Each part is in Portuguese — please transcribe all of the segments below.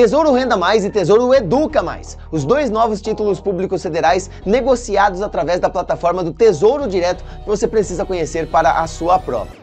Tesouro Renda Mais e Tesouro Educa Mais, os dois novos títulos públicos federais negociados através da plataforma do Tesouro Direto que você precisa conhecer para a sua prova.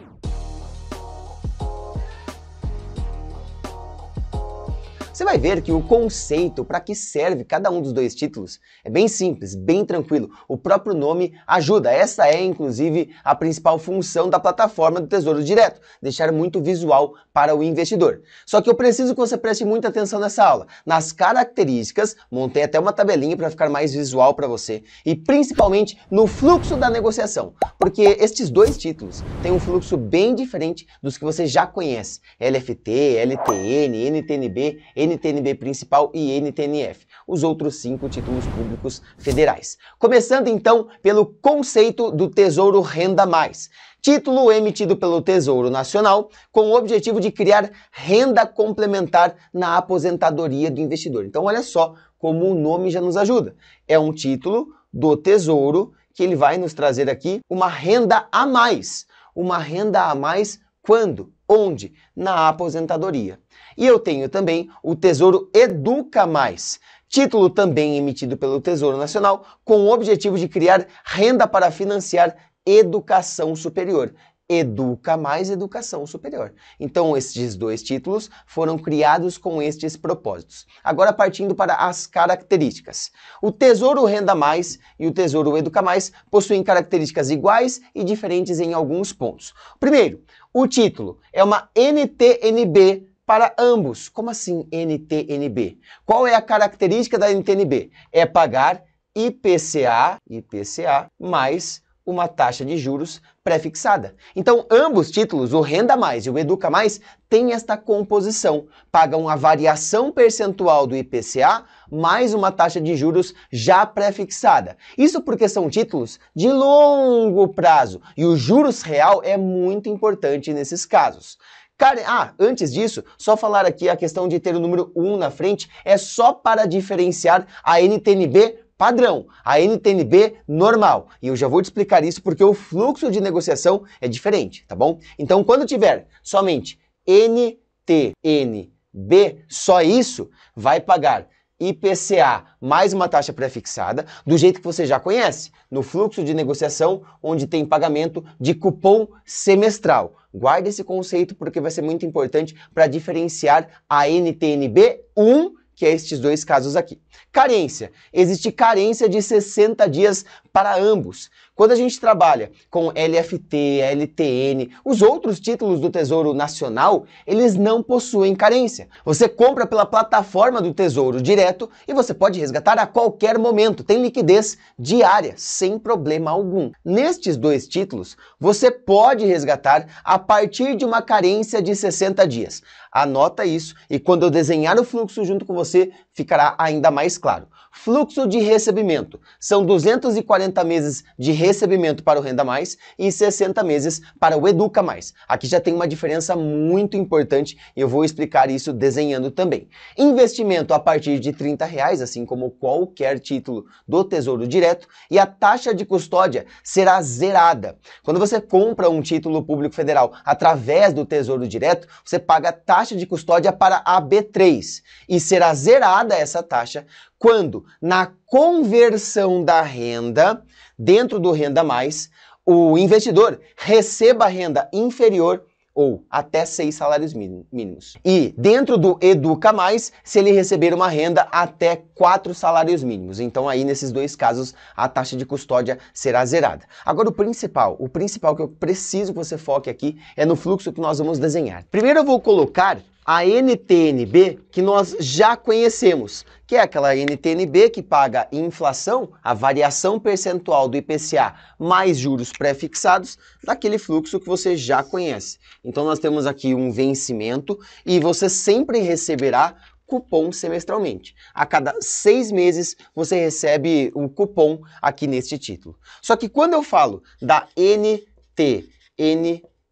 Você vai ver que o conceito para que serve cada um dos dois títulos é bem simples, bem tranquilo. O próprio nome ajuda. Essa é, inclusive, a principal função da plataforma do Tesouro Direto, deixar muito visual para o investidor. Só que eu preciso que você preste muita atenção nessa aula, nas características, montei até uma tabelinha para ficar mais visual para você, e principalmente no fluxo da negociação, porque estes dois títulos têm um fluxo bem diferente dos que você já conhece, LFT, LTN, NTNB, NTNB principal e NTNF, os outros cinco títulos públicos federais. Começando então pelo conceito do Tesouro Renda Mais, título emitido pelo Tesouro Nacional com o objetivo de criar renda complementar na aposentadoria do investidor. Então, olha só como o nome já nos ajuda. É um título do Tesouro que ele vai nos trazer aqui uma renda a mais, uma renda a mais quando? Onde? Na aposentadoria. E eu tenho também o Tesouro Educa Mais, título também emitido pelo Tesouro Nacional com o objetivo de criar renda para financiar educação superior. Educa mais educação superior. Então, estes dois títulos foram criados com estes propósitos. Agora, partindo para as características. O Tesouro Renda Mais e o Tesouro Educa Mais possuem características iguais e diferentes em alguns pontos. Primeiro, o título é uma NTNB para ambos. Como assim NTNB? Qual é a característica da NTNB? É pagar IPCA, IPCA mais uma taxa de juros pré-fixada. Então, ambos títulos, o Renda Mais e o Educa Mais, têm esta composição. Pagam a variação percentual do IPCA mais uma taxa de juros já pré-fixada. Isso porque são títulos de longo prazo e o juros real é muito importante nesses casos. Cara, ah, antes disso, só falar aqui a questão de ter o número 1 na frente é só para diferenciar a NTNB padrão, a NTNB normal. E eu já vou te explicar isso porque o fluxo de negociação é diferente, tá bom? Então, quando tiver somente NTNB, só isso vai pagar IPCA mais uma taxa pré-fixada do jeito que você já conhece, no fluxo de negociação, onde tem pagamento de cupom semestral. Guarde esse conceito porque vai ser muito importante para diferenciar a NTNB 1 que é estes dois casos aqui. Carência. Existe carência de 60 dias para ambos. Quando a gente trabalha com LFT, LTN, os outros títulos do Tesouro Nacional, eles não possuem carência. Você compra pela plataforma do Tesouro Direto e você pode resgatar a qualquer momento. Tem liquidez diária, sem problema algum. Nestes dois títulos, você pode resgatar a partir de uma carência de 60 dias. Anota isso e quando eu desenhar o fluxo junto com você, você ficará ainda mais claro. Fluxo de recebimento. São 240 meses de recebimento para o Renda Mais e 60 meses para o Educa Mais. Aqui já tem uma diferença muito importante e eu vou explicar isso desenhando também. Investimento a partir de 30 reais, assim como qualquer título do Tesouro Direto, e a taxa de custódia será zerada. Quando você compra um título público federal através do Tesouro Direto, você paga taxa de custódia para a B3 e será zerada essa taxa quando na conversão da renda, dentro do renda mais, o investidor receba renda inferior ou até seis salários mínimos. E dentro do Educa Mais, se ele receber uma renda até quatro salários mínimos. Então aí nesses dois casos a taxa de custódia será zerada. Agora o principal, o principal que eu preciso que você foque aqui é no fluxo que nós vamos desenhar. Primeiro eu vou colocar a NTNB que nós já conhecemos, que é aquela NTNB que paga inflação, a variação percentual do IPCA mais juros pré-fixados, daquele fluxo que você já conhece. Então nós temos aqui um vencimento e você sempre receberá cupom semestralmente. A cada seis meses você recebe um cupom aqui neste título. Só que quando eu falo da NTNB,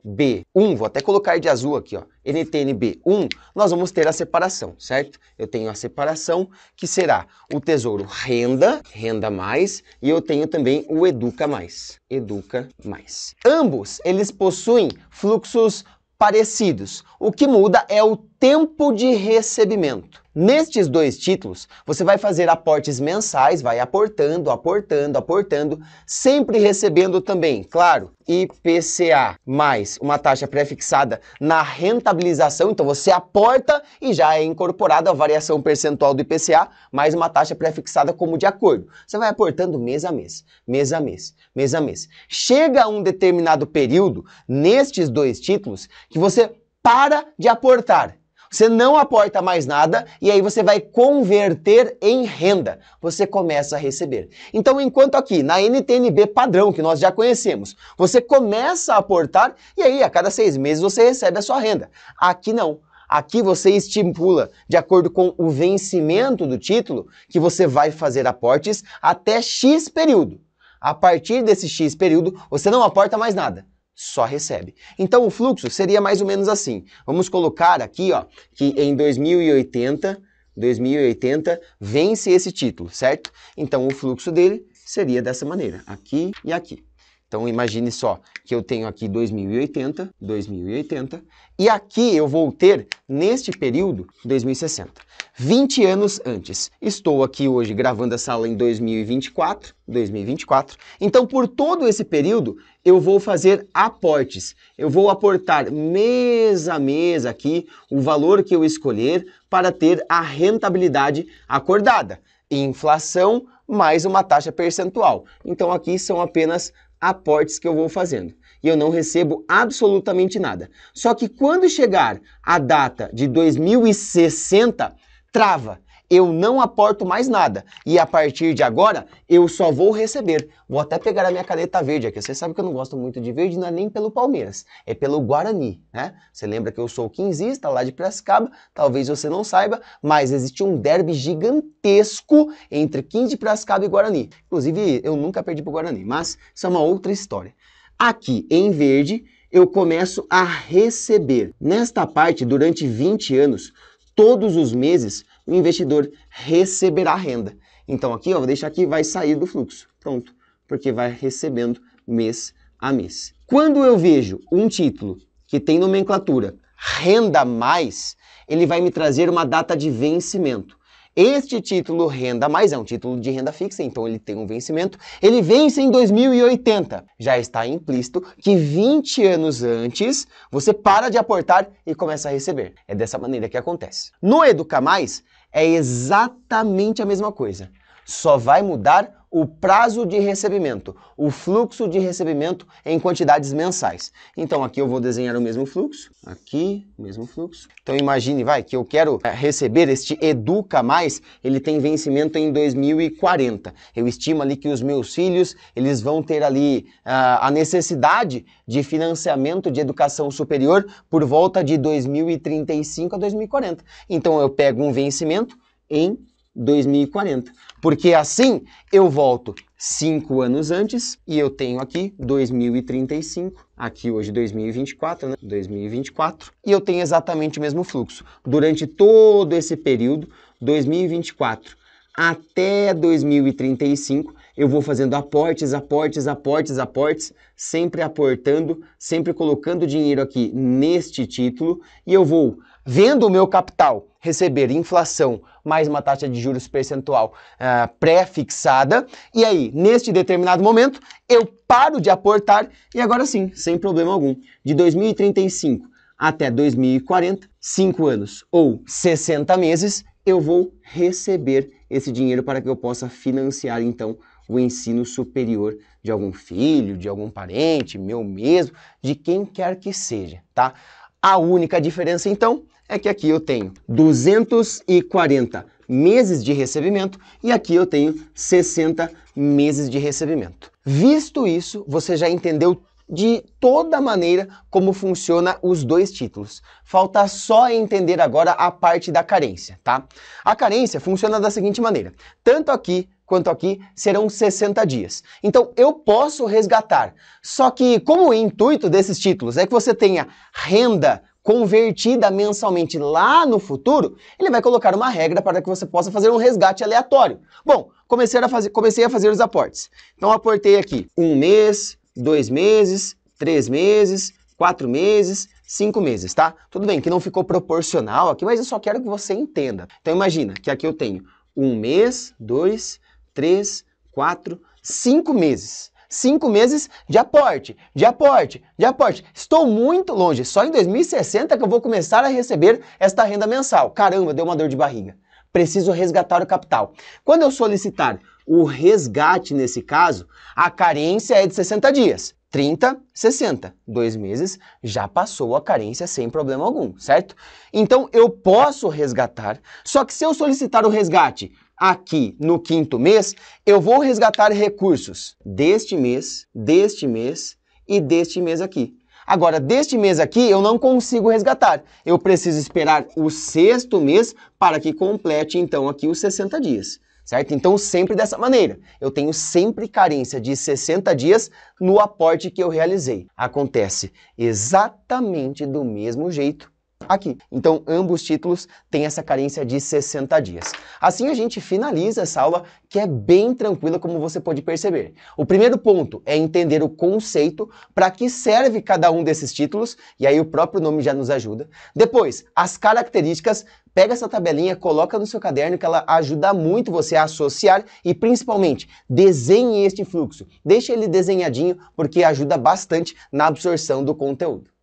NTNB1, vou até colocar de azul aqui, ó, NTNB1, nós vamos ter a separação, certo? Eu tenho a separação que será o Tesouro Renda, Renda Mais, e eu tenho também o Educa Mais, Educa Mais. Ambos, eles possuem fluxos parecidos. O que muda é o tempo de recebimento. Nestes dois títulos, você vai fazer aportes mensais, vai aportando, aportando, aportando, sempre recebendo também, claro, IPCA mais uma taxa prefixada na rentabilização. Então você aporta e já é incorporada a variação percentual do IPCA mais uma taxa prefixada como de acordo. Você vai aportando mês a mês, mês a mês, mês a mês. Chega a um determinado período nestes dois títulos que você para de aportar você não aporta mais nada e aí você vai converter em renda. Você começa a receber. Então, enquanto aqui na NTNB padrão que nós já conhecemos, você começa a aportar e aí a cada seis meses você recebe a sua renda. Aqui não. Aqui você estipula, de acordo com o vencimento do título, que você vai fazer aportes até X período. A partir desse X período, você não aporta mais nada só recebe. Então o fluxo seria mais ou menos assim. Vamos colocar aqui, ó, que em 2080, 2080 vence esse título, certo? Então o fluxo dele seria dessa maneira, aqui e aqui. Então imagine só que eu tenho aqui 2080, 2080 e aqui eu vou ter neste período 2060. 20 anos antes. Estou aqui hoje gravando a sala em 2024, 2024. Então, por todo esse período, eu vou fazer aportes. Eu vou aportar mês a mês aqui o valor que eu escolher para ter a rentabilidade acordada. Inflação mais uma taxa percentual. Então, aqui são apenas aportes que eu vou fazendo e eu não recebo absolutamente nada. Só que quando chegar a data de 2060, trava. Eu não aporto mais nada. E a partir de agora, eu só vou receber. Vou até pegar a minha caneta verde aqui. Você sabe que eu não gosto muito de verde, não é nem pelo Palmeiras, é pelo Guarani, né? Você lembra que eu sou quinzista lá de Piracicaba, talvez você não saiba, mas existe um derby gigantesco entre 15 de Piracicaba e Guarani. Inclusive, eu nunca perdi pro Guarani, mas isso é uma outra história. Aqui em verde, eu começo a receber. Nesta parte, durante 20 anos, todos os meses o investidor receberá renda. Então aqui, ó, vou deixar aqui, vai sair do fluxo. Pronto, porque vai recebendo mês a mês. Quando eu vejo um título que tem nomenclatura renda mais, ele vai me trazer uma data de vencimento. Este título renda mais é um título de renda fixa, então ele tem um vencimento. Ele vence em 2080. Já está implícito que 20 anos antes você para de aportar e começa a receber. É dessa maneira que acontece. No Educa Mais é exatamente a mesma coisa. Só vai mudar o prazo de recebimento, o fluxo de recebimento em quantidades mensais. Então aqui eu vou desenhar o mesmo fluxo, aqui, mesmo fluxo. Então imagine, vai, que eu quero é, receber este Educa Mais, ele tem vencimento em 2040. Eu estimo ali que os meus filhos, eles vão ter ali uh, a necessidade de financiamento de educação superior por volta de 2035 a 2040. Então eu pego um vencimento em 2040. Porque assim eu volto cinco anos antes e eu tenho aqui 2035, aqui hoje 2024, né? 2024, e eu tenho exatamente o mesmo fluxo. Durante todo esse período, 2024 até 2035, eu vou fazendo aportes, aportes, aportes, aportes, sempre aportando, sempre colocando dinheiro aqui neste título e eu vou vendo o meu capital receber inflação mais uma taxa de juros percentual uh, pré-fixada. E aí, neste determinado momento, eu paro de aportar e agora sim, sem problema algum, de 2035 até 2040, 5 anos ou 60 meses, eu vou receber esse dinheiro para que eu possa financiar então o ensino superior de algum filho, de algum parente, meu mesmo, de quem quer que seja, tá? A única diferença então é que aqui eu tenho 240 meses de recebimento e aqui eu tenho 60 meses de recebimento. Visto isso, você já entendeu de toda maneira como funciona os dois títulos. Falta só entender agora a parte da carência, tá? A carência funciona da seguinte maneira. Tanto aqui quanto aqui serão 60 dias. Então eu posso resgatar. Só que como o intuito desses títulos é que você tenha renda convertida mensalmente lá no futuro, ele vai colocar uma regra para que você possa fazer um resgate aleatório. Bom, comecei a fazer, comecei a fazer os aportes. Então aportei aqui um mês, dois meses, três meses, quatro meses, cinco meses, tá? Tudo bem que não ficou proporcional aqui, mas eu só quero que você entenda. Então imagina que aqui eu tenho um mês, dois, três, quatro, cinco meses cinco meses de aporte, de aporte, de aporte. Estou muito longe, só em 2060 que eu vou começar a receber esta renda mensal. Caramba, deu uma dor de barriga. Preciso resgatar o capital. Quando eu solicitar o resgate nesse caso, a carência é de 60 dias. 30, 60, dois meses, já passou a carência sem problema algum, certo? Então eu posso resgatar, só que se eu solicitar o resgate aqui no quinto mês, eu vou resgatar recursos deste mês, deste mês e deste mês aqui. Agora, deste mês aqui, eu não consigo resgatar. Eu preciso esperar o sexto mês para que complete, então, aqui os 60 dias. Certo? Então, sempre dessa maneira. Eu tenho sempre carência de 60 dias no aporte que eu realizei. Acontece exatamente do mesmo jeito aqui. Então, ambos títulos têm essa carência de 60 dias. Assim, a gente finaliza essa aula, que é bem tranquila, como você pode perceber. O primeiro ponto é entender o conceito, para que serve cada um desses títulos, e aí o próprio nome já nos ajuda. Depois, as características, pega essa tabelinha, coloca no seu caderno que ela ajuda muito você a associar e principalmente desenhe este fluxo. Deixa ele desenhadinho porque ajuda bastante na absorção do conteúdo.